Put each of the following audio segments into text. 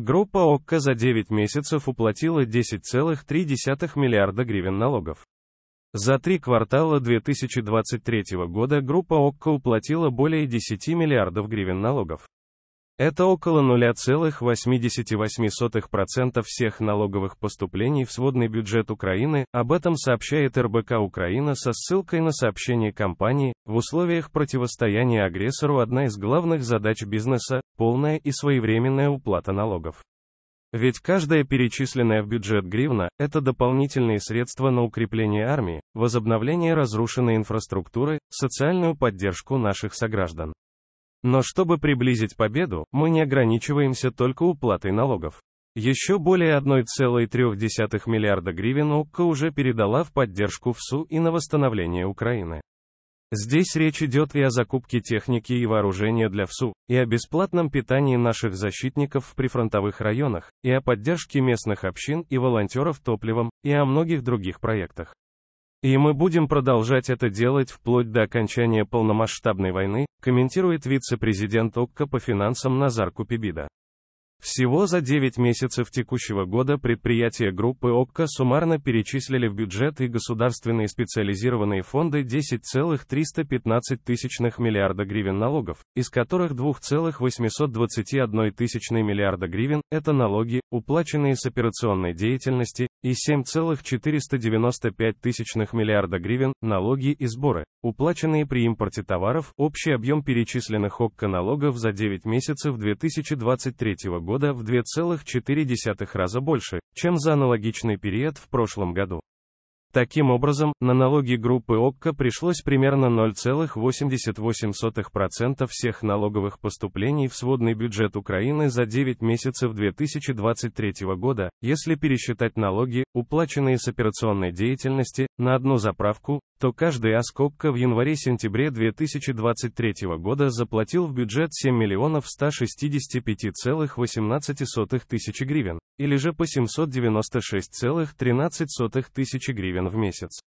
Группа ОККО за 9 месяцев уплатила 10,3 миллиарда гривен налогов. За три квартала 2023 года группа ОККО уплатила более 10 миллиардов гривен налогов. Это около 0,88% всех налоговых поступлений в сводный бюджет Украины, об этом сообщает РБК Украина со ссылкой на сообщение компании. В условиях противостояния агрессору одна из главных задач бизнеса – полная и своевременная уплата налогов. Ведь каждая перечисленная в бюджет гривна – это дополнительные средства на укрепление армии, возобновление разрушенной инфраструктуры, социальную поддержку наших сограждан. Но чтобы приблизить победу, мы не ограничиваемся только уплатой налогов. Еще более 1,3 миллиарда гривен УК уже передала в поддержку ВСУ и на восстановление Украины. Здесь речь идет и о закупке техники и вооружения для ВСУ, и о бесплатном питании наших защитников в прифронтовых районах, и о поддержке местных общин и волонтеров топливом, и о многих других проектах. И мы будем продолжать это делать вплоть до окончания полномасштабной войны, комментирует вице-президент ОККО по финансам Назар Купибида. Всего за 9 месяцев текущего года предприятия группы ОККО суммарно перечислили в бюджет и государственные специализированные фонды 10,315 тысячных миллиарда гривен налогов, из которых 2,821 тысячной миллиарда гривен – это налоги, уплаченные с операционной деятельности, и 7,495 тысячных миллиарда гривен – налоги и сборы, уплаченные при импорте товаров. Общий объем перечисленных ОККО налогов за 9 месяцев 2023 года года в 2,4 раза больше, чем за аналогичный период в прошлом году. Таким образом, на налоги группы ОККО пришлось примерно 0,88% всех налоговых поступлений в сводный бюджет Украины за 9 месяцев 2023 года, если пересчитать налоги, уплаченные с операционной деятельности, на одну заправку, то каждый АСКОККО в январе-сентябре 2023 года заплатил в бюджет 7 миллионов 165,18 тысяч гривен, или же по 796,13 тысячи гривен в месяц.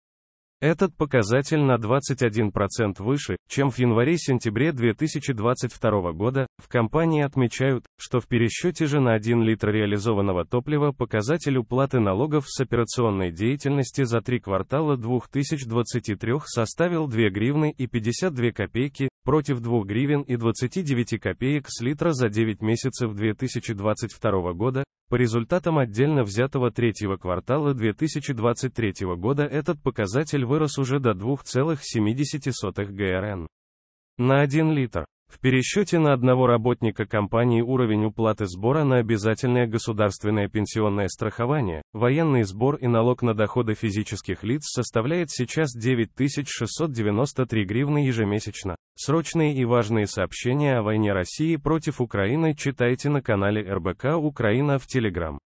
Этот показатель на 21% выше, чем в январе-сентябре 2022 года. В компании отмечают, что в пересчете же на 1 литр реализованного топлива показатель уплаты налогов с операционной деятельности за три квартала 2023 составил 2 гривны и 52 копейки, против 2 гривен и 29 копеек с литра за 9 месяцев 2022 года, по результатам отдельно взятого третьего квартала 2023 года этот показатель вырос уже до 2,7 ГРН на 1 литр. В пересчете на одного работника компании уровень уплаты сбора на обязательное государственное пенсионное страхование, военный сбор и налог на доходы физических лиц составляет сейчас 9693 гривны ежемесячно. Срочные и важные сообщения о войне России против Украины читайте на канале РБК Украина в Телеграм.